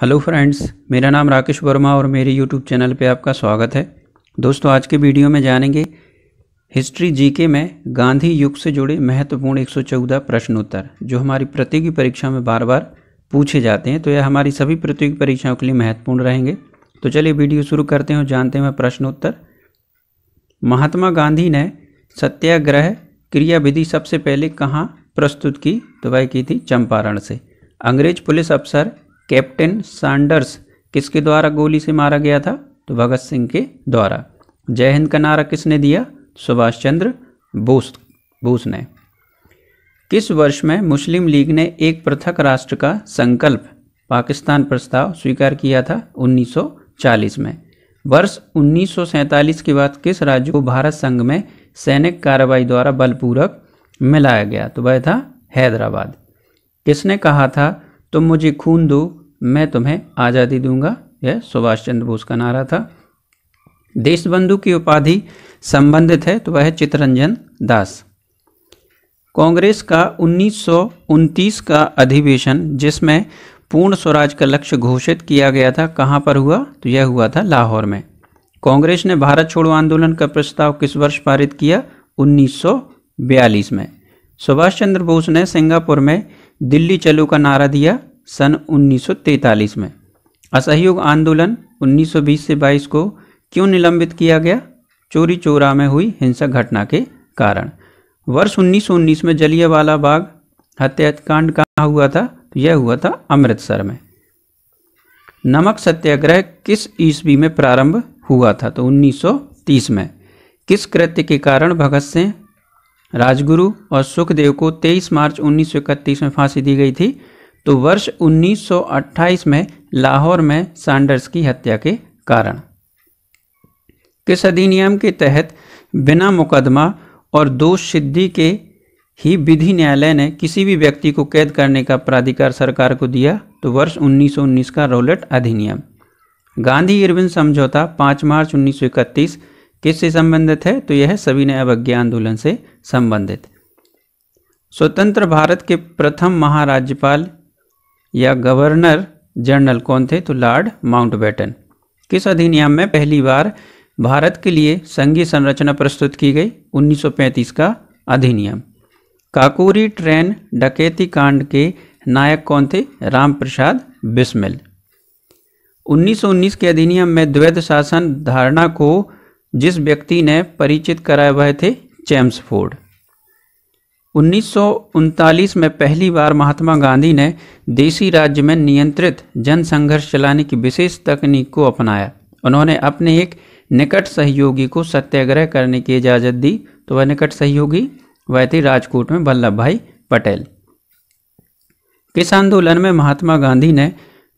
hello friends मेरा नाम राकेश वर्मा और मेरे यूट्यूब चैनल पे आपका स्वागत है दोस्तों आज के वीडियो में जानेंगे हिस्ट्री जीके में गांधी युग से जुड़े महत्वपूर्ण 114 प्रश्न उत्तर जो हमारी प्रतियोगी परीक्षा में बार बार पूछे जाते हैं तो यह हमारी सभी प्रतियोगी परीक्षाओं के लिए महत्वपूर्ण रहेंगे तो चलिए वीडियो शुरू करते हैं जानते हैं प्रश्नोत्तर महात्मा गांधी ने सत्याग्रह क्रियाविधि सबसे पहले कहाँ प्रस्तुत की तो वह की थी चंपारण से अंग्रेज पुलिस अफसर कैप्टन सैंडर्स किसके द्वारा गोली से मारा गया था तो भगत सिंह के द्वारा जय हिंद का नारा किसने दिया सुभाष चंद्र बोस बोस ने किस वर्ष में मुस्लिम लीग ने एक पृथक राष्ट्र का संकल्प पाकिस्तान प्रस्ताव स्वीकार किया था 1940 में वर्ष 1947 के बाद किस राज्य को भारत संघ में सैनिक कार्रवाई द्वारा बलपूर्वक मिलाया गया तो वह था हैदराबाद किसने कहा था तुम मुझे खून दो मैं तुम्हें आज़ादी दूंगा यह सुभाष चंद्र बोस का नारा था देशबंधु की उपाधि संबंधित है तो वह चितरंजन दास कांग्रेस का उन्नीस का अधिवेशन जिसमें पूर्ण स्वराज का लक्ष्य घोषित किया गया था कहाँ पर हुआ तो यह हुआ था लाहौर में कांग्रेस ने भारत छोड़ो आंदोलन का प्रस्ताव किस वर्ष पारित किया 1942 में सुभाष चंद्र बोस ने सिंगापुर में दिल्ली चलो का नारा दिया सन 1943 में असहयोग आंदोलन 1920 से 22 को क्यों निलंबित किया गया चोरी चोरा में हुई हिंसक घटना के कारण वर्ष 1919 में जलियावाला बाग हत्याकांड कहाँ हुआ था तो यह हुआ था अमृतसर में नमक सत्याग्रह किस ईस्वी में प्रारंभ हुआ था तो 1930 में किस कृत्य के कारण भगत सिंह राजगुरु और सुखदेव को 23 मार्च उन्नीस में फांसी दी गई थी तो वर्ष 1928 में लाहौर में सैंडर्स की हत्या के कारण किस अधिनियम के तहत बिना मुकदमा और दोष सिद्धि के ही विधि न्यायालय ने किसी भी व्यक्ति को कैद करने का प्राधिकार सरकार को दिया तो वर्ष 1919 का रोलेट अधिनियम गांधी इरविन समझौता 5 मार्च उन्नीस किससे संबंधित है तो यह सविनय अवज्ञा आंदोलन से संबंधित स्वतंत्र भारत के प्रथम महाराज्यपाल या गवर्नर जनरल कौन थे तो लॉर्ड माउंटबेटन किस अधिनियम में पहली बार भारत के लिए संघीय संरचना प्रस्तुत की गई 1935 का अधिनियम काकोरी ट्रेन डकैती कांड के नायक कौन थे राम प्रसाद बिस्मिल 1919 के अधिनियम में द्वैध शासन धारणा को जिस व्यक्ति ने परिचित कराए हुए थे जेम्स फोर्ड उन्नीस में पहली बार महात्मा गांधी ने देसी राज्य में नियंत्रित जनसंघर्ष चलाने की विशेष तकनीक को अपनाया उन्होंने अपने एक निकट सहयोगी को सत्याग्रह करने की इजाज़त दी तो वह निकट सहयोगी वह थे राजकोट में वल्लभ भाई पटेल किस आंदोलन में महात्मा गांधी ने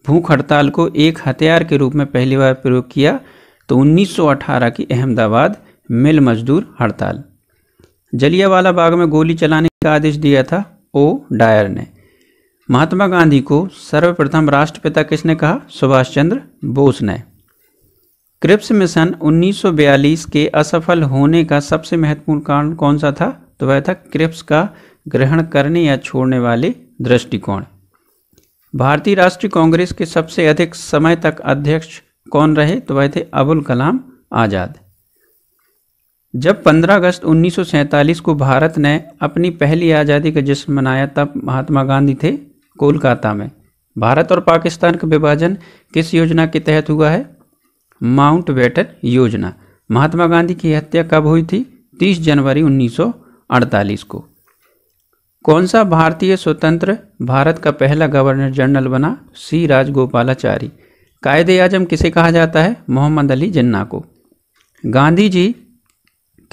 भूख हड़ताल को एक हथियार के रूप में पहली बार प्रयोग किया तो 1918 की अहमदाबाद मिल मजदूर हड़ताल जलियावाला बाग में गोली चलाने का आदेश दिया था ओ डायर ने महात्मा गांधी को सर्वप्रथम राष्ट्रपिता किसने कहा सुभाष चंद्र बोस ने क्रिप्स मिशन 1942 के असफल होने का सबसे महत्वपूर्ण कारण कौन सा था तो वह था क्रिप्स का ग्रहण करने या छोड़ने वाले दृष्टिकोण भारतीय राष्ट्रीय कांग्रेस के सबसे अधिक समय तक अध्यक्ष कौन रहे तो वह थे अबुल कलाम आज़ाद जब 15 अगस्त 1947 को भारत ने अपनी पहली आज़ादी का जश्न मनाया तब महात्मा गांधी थे कोलकाता में भारत और पाकिस्तान का विभाजन किस योजना के तहत हुआ है माउंट बेटन योजना महात्मा गांधी की हत्या कब हुई थी 30 जनवरी 1948 को कौन सा भारतीय स्वतंत्र भारत का पहला गवर्नर जनरल बना सी राजगोपालाचारी कायद आजम किसे कहा जाता है मोहम्मद अली जिन्ना को गांधी जी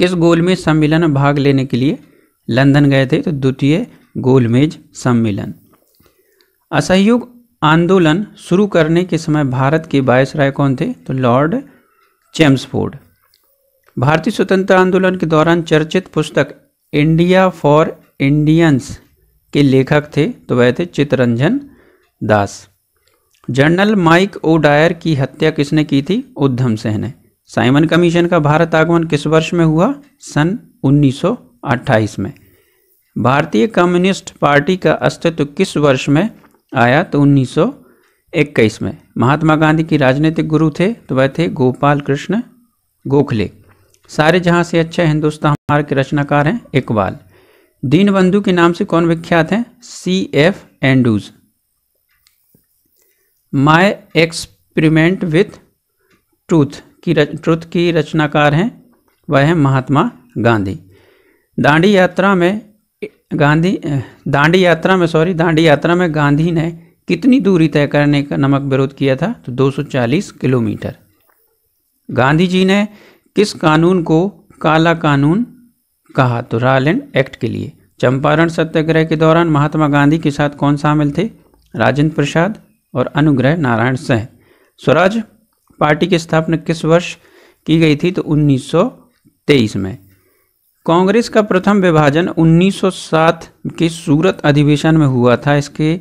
किस गोलमेज सम्मेलन में भाग लेने के लिए लंदन गए थे तो द्वितीय गोलमेज सम्मेलन असहयोग आंदोलन शुरू करने के समय भारत के बायस राय कौन थे तो लॉर्ड चेम्सफोर्ड भारतीय स्वतंत्रता आंदोलन के दौरान चर्चित पुस्तक इंडिया फॉर इंडियंस के लेखक थे तो वह थे चितरंजन दास जनरल माइक ओ डायर की हत्या किसने की थी उद्धम सेन ने साइमन कमीशन का भारत आगमन किस वर्ष में हुआ सन 1928 में भारतीय कम्युनिस्ट पार्टी का अस्तित्व किस वर्ष में आया तो 1921 में महात्मा गांधी की राजनीतिक गुरु थे तो वह थे गोपाल कृष्ण गोखले सारे जहां से अच्छा हिंदुस्तान के रचनाकार हैं इकबाल दीनबंधु के नाम से कौन विख्यात हैं C F Andrews my experiment with truth की रच, ट्रूथ की रचनाकार हैं वह हैं महात्मा गांधी दांडी यात्रा में गांधी दांडी यात्रा में सॉरी दांडी यात्रा में गांधी ने कितनी दूरी तय करने का नमक विरोध किया था तो 240 किलोमीटर गांधी जी ने किस कानून को काला कानून कहा तो रायलैंड एक्ट के लिए चंपारण सत्याग्रह के दौरान महात्मा गांधी के साथ कौन शामिल थे राजेंद्र प्रसाद और अनुग्रह नारायण सह स्वराज पार्टी की स्थापना किस वर्ष की गई थी तो 1923 में कांग्रेस का प्रथम विभाजन 1907 के सूरत अधिवेशन में हुआ था इसके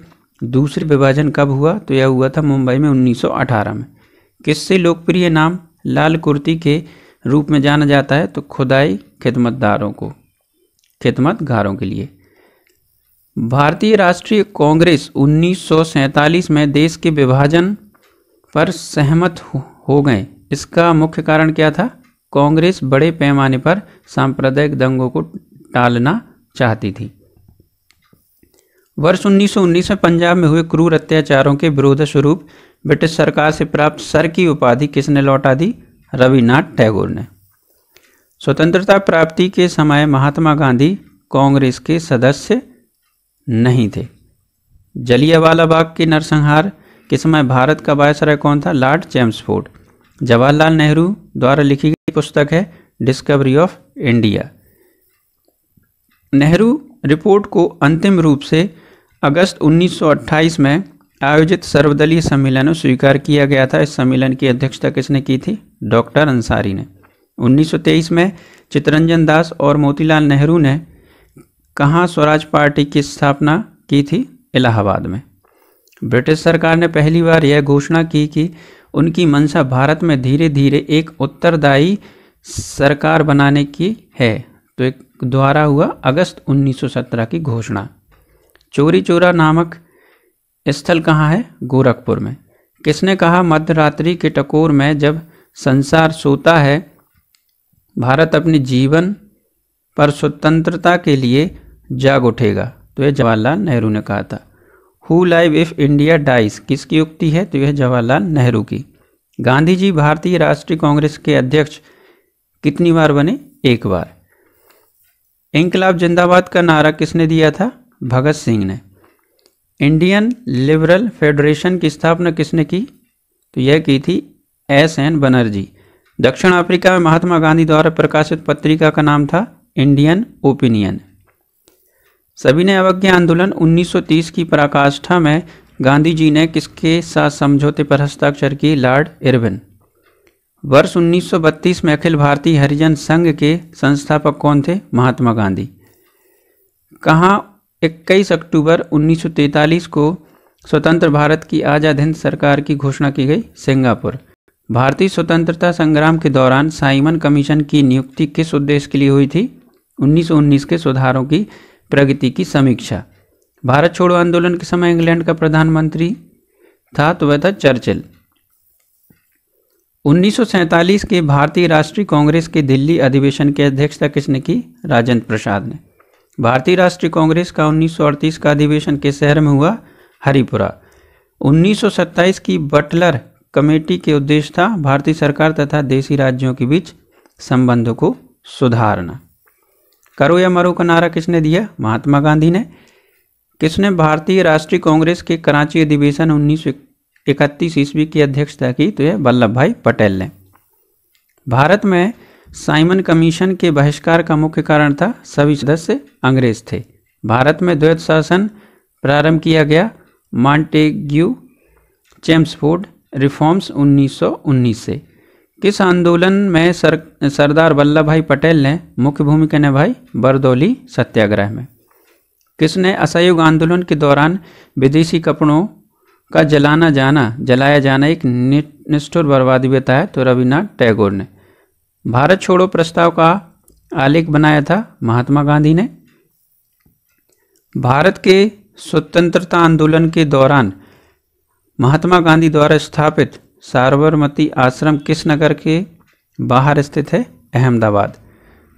दूसरे विभाजन कब हुआ तो यह हुआ था मुंबई में 1918 में किससे लोकप्रिय नाम लाल कुर्ती के रूप में जाना जाता है तो खुदाई खिदमतदारों को खिदमतगारों के लिए भारतीय राष्ट्रीय कांग्रेस उन्नीस में देश के विभाजन पर सहमत हो गए इसका मुख्य कारण क्या था कांग्रेस बड़े पैमाने पर सांप्रदायिक दंगों को टालना चाहती थी वर्ष 1919 में पंजाब में हुए क्रूर अत्याचारों के विरोध स्वरूप ब्रिटिश सरकार से प्राप्त सर की उपाधि किसने लौटा दी रविनाथ टैगोर ने स्वतंत्रता प्राप्ति के समय महात्मा गांधी कांग्रेस के सदस्य नहीं थे जलियावाला बाग के नरसंहार के समय भारत का वायसराय कौन था लॉर्ड चैम्सफोर्ड जवाहरलाल नेहरू द्वारा लिखी गई पुस्तक है discovery of India Nehru report को अंतिम रूप से अगस्त 1928 में आयोजित सर्वदलीय सम्मेलन में स्वीकार किया गया था इस सम्मेलन की अध्यक्षता किसने की थी डॉक्टर अंसारी ने 1923 में चितरंजन दास और मोतीलाल नेहरू ने कहाँ स्वराज पार्टी की स्थापना की थी इलाहाबाद में ब्रिटिश सरकार ने पहली बार यह घोषणा की कि उनकी मंशा भारत में धीरे धीरे एक उत्तरदायी सरकार बनाने की है तो एक द्वारा हुआ अगस्त 1917 की घोषणा चोरी चोरा नामक स्थल कहाँ है गोरखपुर में किसने कहा मध्य रात्रि के टकोर में जब संसार सोता है भारत अपने जीवन पर स्वतंत्रता के लिए जाग उठेगा तो यह जवाहरलाल नेहरू ने कहा था who live if India dies किसकी युक्ति है तो यह जवाहरलाल नेहरू की गांधी जी भारतीय राष्ट्रीय कांग्रेस के अध्यक्ष कितनी बार बने एक बार इनकलाब जिंदाबाद का नारा किसने दिया था भगत सिंह ने इंडियन लिबरल फेडरेशन की स्थापना किसने की तो यह की थी एस एन बनर्जी दक्षिण अफ्रीका में महात्मा गांधी द्वारा प्रकाशित पत्रिका का नाम था इंडियन ओपिनियन सविनय अवज्ञा आंदोलन 1930 की पराकाष्ठा में गांधी जी ने किसके साथ समझौते पर हस्ताक्षर किए लॉर्ड इरविन वर्ष 1932 में अखिल भारतीय हरिजन संघ के संस्थापक कौन थे महात्मा गांधी कहाँ 21 अक्टूबर 1943 को स्वतंत्र भारत की आज़ाद हिंद सरकार की घोषणा की गई सिंगापुर भारतीय स्वतंत्रता संग्राम के दौरान साइमन कमीशन की नियुक्ति किस उद्देश्य के लिए हुई थी 1919 के सुधारों की प्रगति की समीक्षा भारत छोड़ो आंदोलन के समय इंग्लैंड का प्रधानमंत्री था तो वह था चर्चिल 1947 के भारतीय राष्ट्रीय कांग्रेस के दिल्ली अधिवेशन की अध्यक्षता किसने की राजेंद्र प्रसाद ने भारतीय राष्ट्रीय कांग्रेस का 1938 का अधिवेशन किस शहर में हुआ हरिपुरा 1927 की बटलर कमेटी के उद्देश्य था भारतीय सरकार तथा देशी राज्यों के बीच संबंधों को सुधारना करो या मरो का नारा किसने दिया महात्मा गांधी ने किसने भारतीय राष्ट्रीय कांग्रेस के कराची अधिवेशन उन्नीस इकतीस ईस्वी की अध्यक्षता की तो यह वल्लभ भाई पटेल ने भारत में साइमन कमीशन के बहिष्कार का मुख्य कारण था सभी सदस्य अंग्रेज थे भारत में द्वैत शासन प्रारंभ किया गया मॉन्टेग्यू चेम्सफोर्ड रिफॉर्म्स 1919 से किस आंदोलन में सर सरदार वल्लभ भाई पटेल ने मुख्य भूमिका निभाई बरदौली सत्याग्रह में किसने असहयोग आंदोलन के दौरान विदेशी कपड़ों का जलाना जाना जलाया जाना एक निष्ठुर बर्बादी बताया तो रविनाथ टैगोर ने भारत छोड़ो प्रस्ताव का आलेख बनाया था महात्मा गांधी ने भारत के स्वतंत्रता आंदोलन के दौरान महात्मा गांधी द्वारा स्थापित सार्वरमती आश्रम किस नगर के बाहर स्थित है अहमदाबाद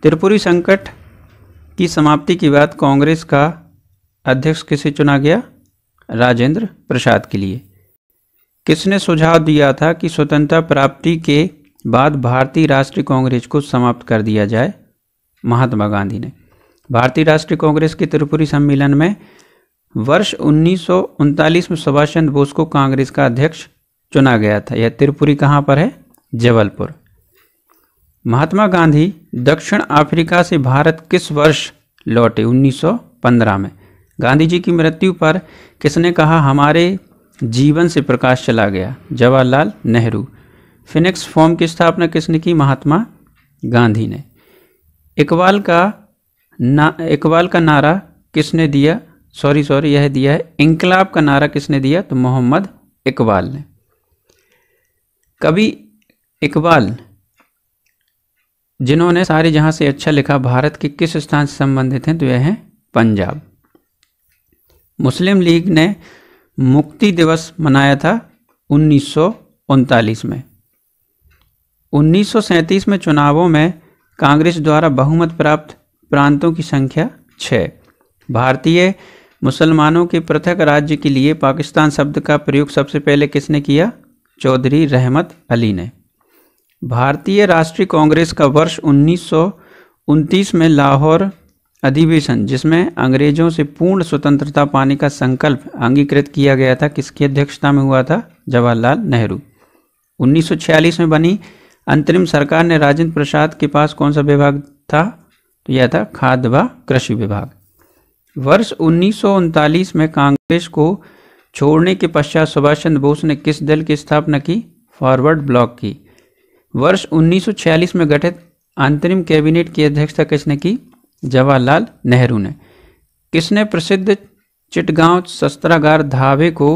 त्रिपुरी संकट की समाप्ति के बाद कांग्रेस का अध्यक्ष किसे चुना गया राजेंद्र प्रसाद के लिए किसने सुझाव दिया था कि स्वतंत्रता प्राप्ति के बाद भारतीय राष्ट्रीय कांग्रेस को समाप्त कर दिया जाए महात्मा गांधी ने भारतीय राष्ट्रीय कांग्रेस के त्रिपुरी सम्मेलन में वर्ष उन्नीस में सुभाष चंद्र बोस को कांग्रेस का अध्यक्ष चुना गया था यह त्रिपुरी कहाँ पर है जबलपुर महात्मा गांधी दक्षिण अफ्रीका से भारत किस वर्ष लौटे 1915 में गांधी जी की मृत्यु पर किसने कहा हमारे जीवन से प्रकाश चला गया जवाहरलाल नेहरू फिनिक्स फॉर्म की स्थापना किसने की महात्मा गांधी ने इकबाल का ना इकबाल का नारा किसने दिया सॉरी सॉरी यह दिया है इंकलाब का नारा किसने दिया तो मोहम्मद इकबाल ने कवि इकबाल जिन्होंने सारे जहां से अच्छा लिखा भारत के किस स्थान से संबंधित हैं तो यह है पंजाब मुस्लिम लीग ने मुक्ति दिवस मनाया था उन्नीस में उन्नीस में चुनावों में कांग्रेस द्वारा बहुमत प्राप्त प्रांतों की संख्या छः भारतीय मुसलमानों के पृथक राज्य के लिए पाकिस्तान शब्द का प्रयोग सबसे पहले किसने किया चौधरी रहमत अली ने भारतीय राष्ट्रीय कांग्रेस का वर्ष उन्नीस में लाहौर अधिवेशन जिसमें अंग्रेजों से पूर्ण स्वतंत्रता पाने का संकल्प अंगीकृत किया गया था किसकी अध्यक्षता में हुआ था जवाहरलाल नेहरू 1946 में बनी अंतरिम सरकार ने राजेंद्र प्रसाद के पास कौन सा विभाग था तो यह था खाद्य व कृषि विभाग वर्ष उन्नीस में कांग्रेस को छोड़ने के पश्चात सुभाष चंद्र बोस ने किस दल की स्थापना की फॉरवर्ड ब्लॉक की वर्ष 1946 में गठित अंतरिम कैबिनेट की अध्यक्षता किसने की जवाहरलाल नेहरू ने किसने प्रसिद्ध चिटगांव शस्त्रागार धावे को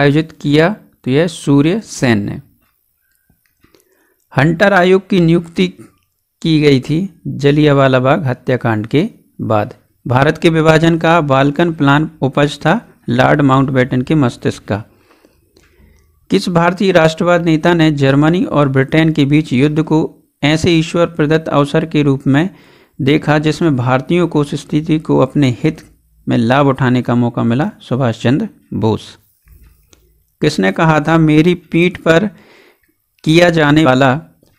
आयोजित किया तो यह सूर्य सेन ने हंटर आयोग की नियुक्ति की गई थी जलियावाला बाग हत्याकांड के बाद भारत के विभाजन का बालकन प्लान उपज था लॉर्ड माउंटबेटन के मस्तिष्क का किस भारतीय राष्ट्रवाद नेता ने जर्मनी और ब्रिटेन के बीच युद्ध को ऐसे ईश्वर प्रदत्त अवसर के रूप में देखा जिसमें भारतीयों को उस स्थिति को अपने हित में लाभ उठाने का मौका मिला सुभाष चंद्र बोस किसने कहा था मेरी पीठ पर किया जाने वाला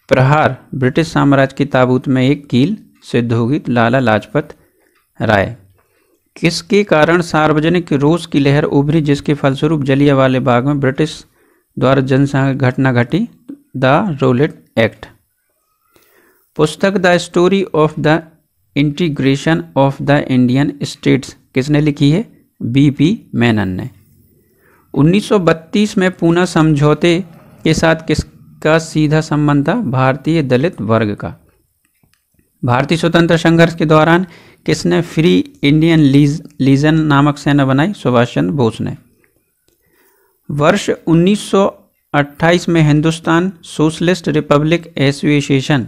प्रहार ब्रिटिश साम्राज्य के ताबूत में एक कील सिद्ध होगी लाला लाजपत राय किसके कारण सार्वजनिक रोष की लहर उभरी जिसके फलस्वरूप जलिया वाले बाग में ब्रिटिश द्वारा जनसंघ घटना घटी द रोलेट एक्ट पुस्तक the story of the integration of the Indian states किसने लिखी है बी पी मैनन ने 1932 में पूना समझौते के साथ किसका सीधा संबंध था भारतीय दलित वर्ग का भारतीय स्वतंत्र संघर्ष के दौरान किसने फ्री इंडियन लीज लीजन नामक सेना बनाई सुभाष चंद्र बोस ने वर्ष 1928 में Hindustan socialist republic association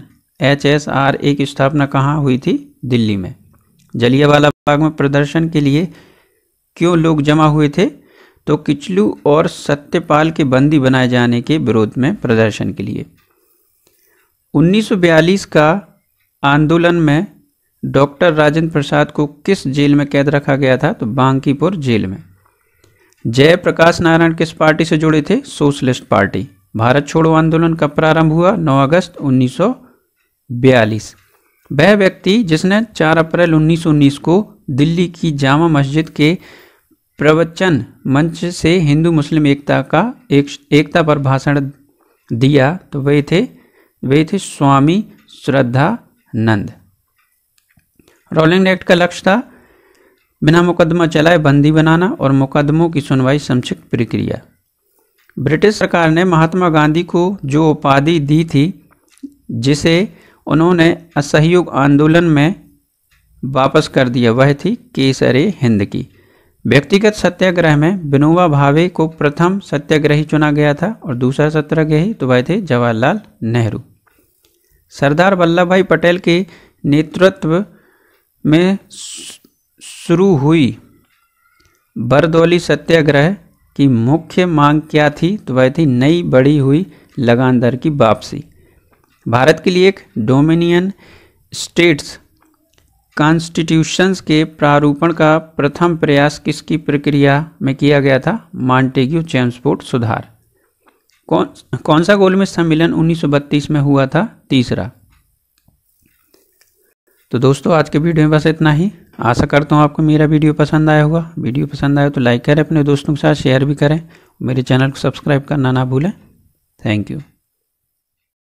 H S R A की स्थापना कहाँ हुई थी दिल्ली में जलियावाला बाग में प्रदर्शन के लिए क्यों लोग जमा हुए थे तो किचलू और सत्यपाल के बंदी बनाए जाने के विरोध में प्रदर्शन के लिए 1942 का आंदोलन में डॉक्टर राजेंद्र प्रसाद को किस जेल में कैद रखा गया था तो बांकीपुर जेल में जयप्रकाश नारायण किस पार्टी से जुड़े थे सोशलिस्ट पार्टी भारत छोड़ो आंदोलन का प्रारंभ हुआ 9 अगस्त 1942 वह व्यक्ति जिसने 4 अप्रैल 1919 को दिल्ली की जामा मस्जिद के प्रवचन मंच से हिंदू मुस्लिम एकता का एक, एकता पर भाषण दिया तो वे थे वे थे स्वामी श्रद्धानंद रोलिंग एक्ट का लक्ष्य था बिना मुकदमा चलाए बंदी बनाना और मुकदमों की सुनवाई संक्षिप्त प्रक्रिया ब्रिटिश सरकार ने महात्मा गांधी को जो उपाधि दी थी जिसे उन्होंने असहयोग आंदोलन में वापस कर दिया वह थी केसरे हिंद की व्यक्तिगत सत्याग्रह में विनोबा भावे को प्रथम सत्याग्रही चुना गया था और दूसरा सत्याग्रही तो वह थे जवाहरलाल नेहरू सरदार वल्लभ भाई पटेल के नेतृत्व में शुरू हुई बरदौली सत्याग्रह की मुख्य मांग क्या थी तो वह थी नई बढ़ी हुई लगान दर की वापसी भारत के लिए एक डोमिनियन स्टेट्स कॉन्स्टिट्यूशंस के प्रारूपण का प्रथम प्रयास किसकी प्रक्रिया में किया गया था मॉन्टेग्यू चैम्सपोर्ट सुधार कौन कौन सा गोलमेज सम्मेलन 1932 में हुआ था तीसरा तो दोस्तों आज के वीडियो में बस इतना ही आशा करता हूँ आपको मेरा वीडियो पसंद आया होगा वीडियो पसंद आया तो लाइक करें अपने दोस्तों के साथ शेयर भी करें मेरे चैनल को सब्सक्राइब करना ना भूलें थैंक यू